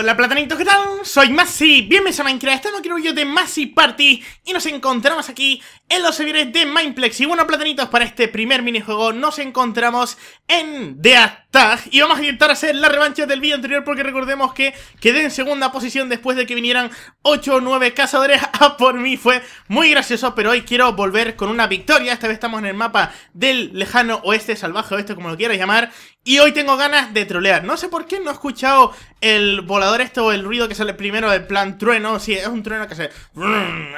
Hola platanitos, ¿qué tal? Soy Masi, bienvenidos a Minecraft, estamos aquí en un vídeo de Masi Party y nos encontramos aquí en los servidores de Mineplex y bueno platanitos, para este primer minijuego nos encontramos en The y vamos a intentar hacer la revancha del vídeo anterior porque recordemos que quedé en segunda posición después de que vinieran 8 o 9 cazadores a por mí, fue muy gracioso, pero hoy quiero volver con una victoria, esta vez estamos en el mapa del lejano oeste, salvaje oeste, como lo quieras llamar, y hoy tengo ganas de trolear, no sé por qué no he escuchado el volador esto o el ruido que sale primero del plan trueno, sí, es un trueno que se...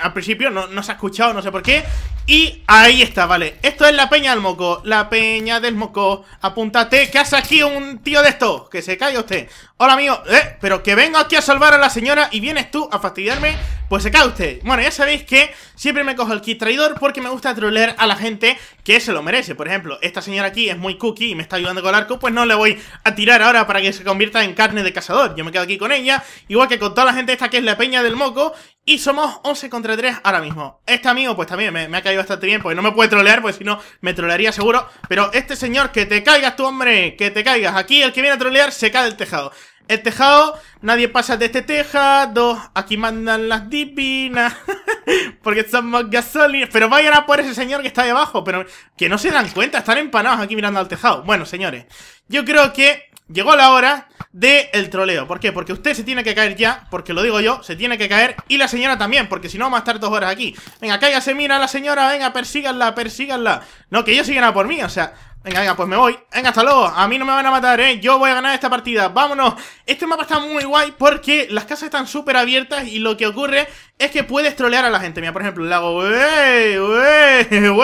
Al principio no, no se ha escuchado, no sé por qué, y ahí está, vale, esto es la peña del moco, la peña del moco, apúntate, casa aquí un tío de estos. Que se caiga usted. Hola, amigo. Eh, pero que vengo aquí a salvar a la señora y vienes tú a fastidiarme pues se cae usted Bueno, ya sabéis que siempre me cojo el kit traidor Porque me gusta trolear a la gente que se lo merece Por ejemplo, esta señora aquí es muy cookie y me está ayudando con el arco Pues no le voy a tirar ahora para que se convierta en carne de cazador Yo me quedo aquí con ella Igual que con toda la gente esta que es la peña del moco y somos 11 contra 3 ahora mismo Este amigo pues también me, ha caído bastante bien Porque no me puede trolear pues si no me trolearía seguro Pero este señor que te caigas tú hombre Que te caigas Aquí el que viene a trolear se cae del tejado el tejado, nadie pasa de este tejado. Aquí mandan las divinas. porque son más gasolina. Pero vayan a por ese señor que está ahí abajo. Pero que no se dan cuenta, están empanados aquí mirando al tejado. Bueno, señores, yo creo que llegó la hora del troleo. ¿Por qué? Porque usted se tiene que caer ya. Porque lo digo yo, se tiene que caer. Y la señora también, porque si no vamos a estar dos horas aquí. Venga, cállase, mira a la señora. Venga, persíganla, persíganla. No, que ellos sigan a por mí, o sea. Venga, venga, pues me voy. Venga, hasta luego. A mí no me van a matar, ¿eh? Yo voy a ganar esta partida. Vámonos. Este mapa está muy guay porque las casas están súper abiertas y lo que ocurre es que puedes trolear a la gente. Mira, por ejemplo, le hago...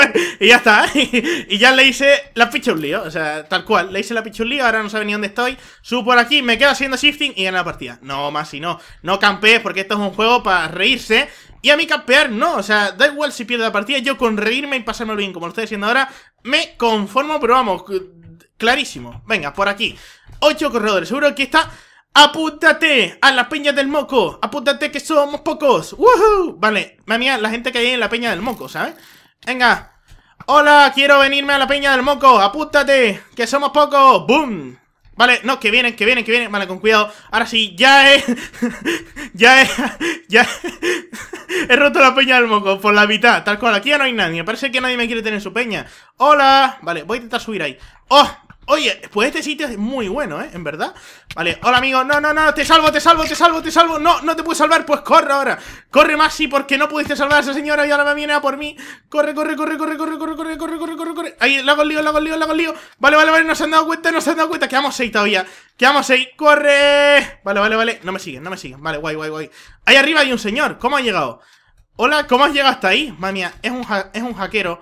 y ya está. y ya le hice la pichulío. O sea, tal cual. Le hice la pichulío. Ahora no sabe ni dónde estoy. Subo por aquí, me quedo haciendo shifting y gana la partida. No, más si no. No campees porque esto es un juego para reírse y a mí campear no, o sea, da igual si pierdo la partida, yo con reírme y pasarme bien como lo estoy diciendo ahora, me conformo, pero vamos, clarísimo. Venga, por aquí, Ocho corredores, seguro que está... ¡Apúntate a la peña del moco! ¡Apúntate que somos pocos! ¡Woohoo! Vale, mía, la gente que hay en la peña del moco, ¿sabes? Venga, Hola, quiero venirme a la peña del moco, apúntate, que somos pocos, boom. Vale, no, que vienen, que vienen, que vienen, vale, con cuidado. Ahora sí, ya es, ya es, ya He roto la peña del moco, por la mitad, tal cual. Aquí ya no hay nadie. Parece que nadie me quiere tener su peña. ¡Hola! Vale, voy a intentar subir ahí. ¡Oh! Oye, pues este sitio es muy bueno, ¿eh? En verdad. Vale, hola amigo. No, no, no, te salvo, te salvo, te salvo, te salvo. No, no te puedo salvar, pues corre ahora. Corre, Maxi, porque no pudiste salvar a esa señora y ahora me viene a por mí. Corre, corre, corre, corre, corre, corre, corre, corre, corre, corre, corre. Ahí, la hago lío, la hago lío, la hago lío. Vale, vale, vale, no se han dado cuenta, no se han dado cuenta. Quedamos seis todavía. Quedamos seis. Corre. Vale, vale, vale. No me siguen, no me siguen. Vale, guay, guay, guay. Ahí arriba hay un señor. ¿Cómo ha llegado? Hola, ¿cómo has llegado hasta ahí? Mami, es un, es un hackero.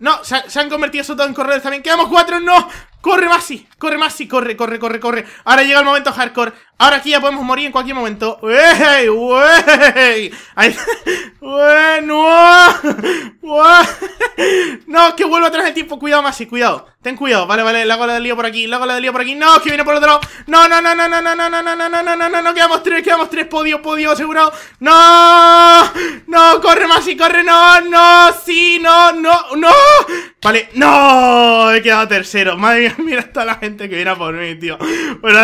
No, se, han convertido eso todo en corredores también. ¡Quedamos cuatro! ¡No! ¡Corre, Masi! ¡Corre, Masi! ¡Corre, corre, corre, corre! Ahora llega el momento hardcore. Ahora aquí ya podemos morir en cualquier momento. ¡Wey! ¡Wey! ¡No! ¡Que vuelva atrás el tiempo! ¡Cuidado, Masi! ¡Cuidado! ¡Ten cuidado! Vale, vale. La gola del lío por aquí. La gola del lío por aquí. ¡No! ¡Que viene por otro lado! ¡No, no, no, no, no, no, no, no, no, no, no, no, no, no! quedamos tres! ¡Quedamos tres! ¡Podio, podio! ¡Asegurado! ¡No! ¡No! ¡Corre, Masi! ¡Corre! ¡No! ¡No! ¡Sí! ¡No! ¡No! ¡No! Vale, ¡no! He quedado tercero Madre mía, mira toda la gente que viene a por mí, tío Bueno,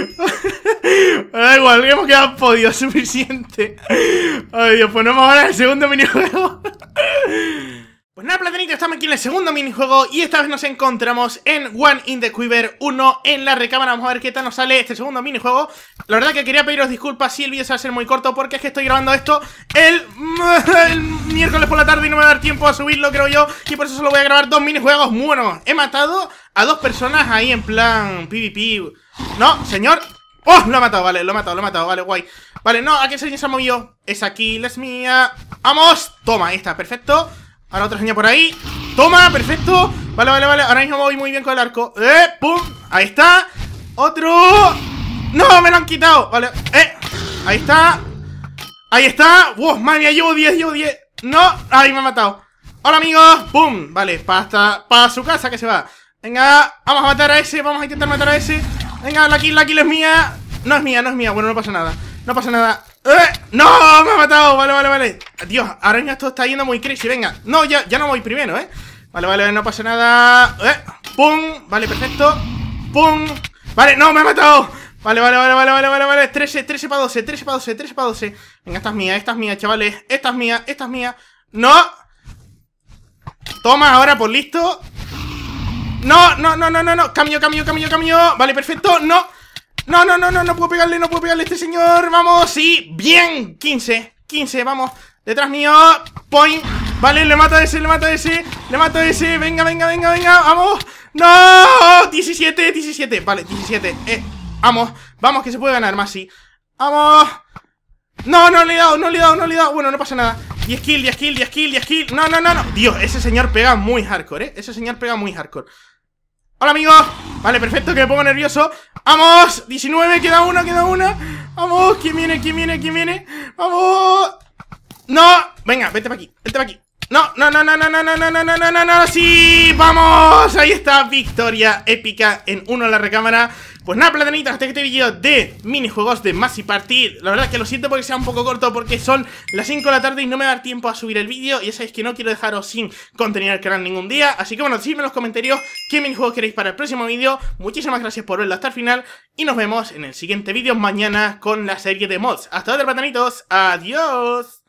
bueno da igual, hemos quedado podios suficiente Ay, Dios, pues no vamos ahora el segundo minijuego Pues nada, platanito, estamos aquí en el segundo minijuego y esta vez nos encontramos en One in the Quiver 1 en la recámara. Vamos a ver qué tal nos sale este segundo minijuego. La verdad que quería pediros disculpas si el vídeo se va a ser muy corto porque es que estoy grabando esto el, miércoles por la tarde y no me va a dar tiempo a subirlo, creo yo. Y por eso solo voy a grabar dos minijuegos Bueno, He matado a dos personas ahí en plan PvP. No, señor, ¡Oh! Lo ha matado, vale, lo ha matado, lo ha matado, vale, guay Vale, no, ¿a qué se ha movido? Es aquí, la es mía ¡Vamos! Toma, ahí está, perfecto Ahora otra seña por ahí. Toma, perfecto. Vale, vale, vale. Ahora mismo voy muy bien con el arco. ¡Eh! ¡Pum! Ahí está. Otro. ¡No! Me lo han quitado. Vale. ¡Eh! Ahí está. Ahí está. ¡Wow! Madre mía, llevo 10, llevo 10. ¡No! ¡Ay, me ha matado! ¡Hola, amigos! ¡Pum! Vale, para su casa que se va. Venga, vamos a matar a ese. Vamos a intentar matar a ese. Venga, la kill, la kill es mía. No es mía, no es mía. Bueno, no pasa nada. No pasa nada. ¡Eh! ¡No! ¡Me ha matado! Vale, vale, vale. Dios, ahora mismo esto está yendo muy crazy. Venga. No, ya, ya no voy primero, ¿eh? Vale, vale, no pasa nada. ¡Eh! ¡Pum! Vale, perfecto. ¡Pum! Vale, no, me ha matado. Vale, vale, vale, vale, vale, vale, vale. 13, 13 para 12, 13 para 12, 13 para 12. Venga, esta es mía, esta es mía, chavales. Esta es mía, esta es mía. ¡No! Toma, ahora por pues listo. No, no, no, no, no, no. Cambio, cambio, cambio, cambio. Vale, perfecto. No. No, no, no, no, no puedo pegarle, no puedo pegarle a este señor. Vamos, sí, bien. 15, 15, vamos. Detrás mío, point. Vale, le mato a ese, le mato a ese, le mato a ese. Venga, venga, venga, venga, vamos. No, 17, 17. Vale, 17. Eh, vamos, vamos, que se puede ganar más, sí. Vamos. No, no le he dado, no le he dado, no le he dado. Bueno, no pasa nada. 10 kill, 10 kill, 10 kill, 10 kills, No, no, no, no. Dios, ese señor pega muy hardcore, ¿eh? Ese señor pega muy hardcore. Hola amigos, vale, perfecto, que me pongo nervioso ¡Vamos! 19, queda una, queda una ¡Vamos! ¿Quién viene? ¿Quién viene? ¿Quién viene? ¡Vamos! ¡No! Venga, vete para aquí, vete para aquí no, no, no, no, no, no, no, no, no, no, no, no, no, sí, vamos, ahí está, victoria épica en uno de la recámara Pues nada, platanitos, hasta este vídeo de minijuegos de y Party La verdad que lo siento porque sea un poco corto porque son las 5 de la tarde y no me va a dar tiempo a subir el vídeo Y ya sabéis que no quiero dejaros sin contenido al canal ningún día Así que bueno, decidme en los comentarios qué minijuegos queréis para el próximo vídeo Muchísimas gracias por verlo hasta el final Y nos vemos en el siguiente vídeo mañana con la serie de mods Hasta luego, platanitos, adiós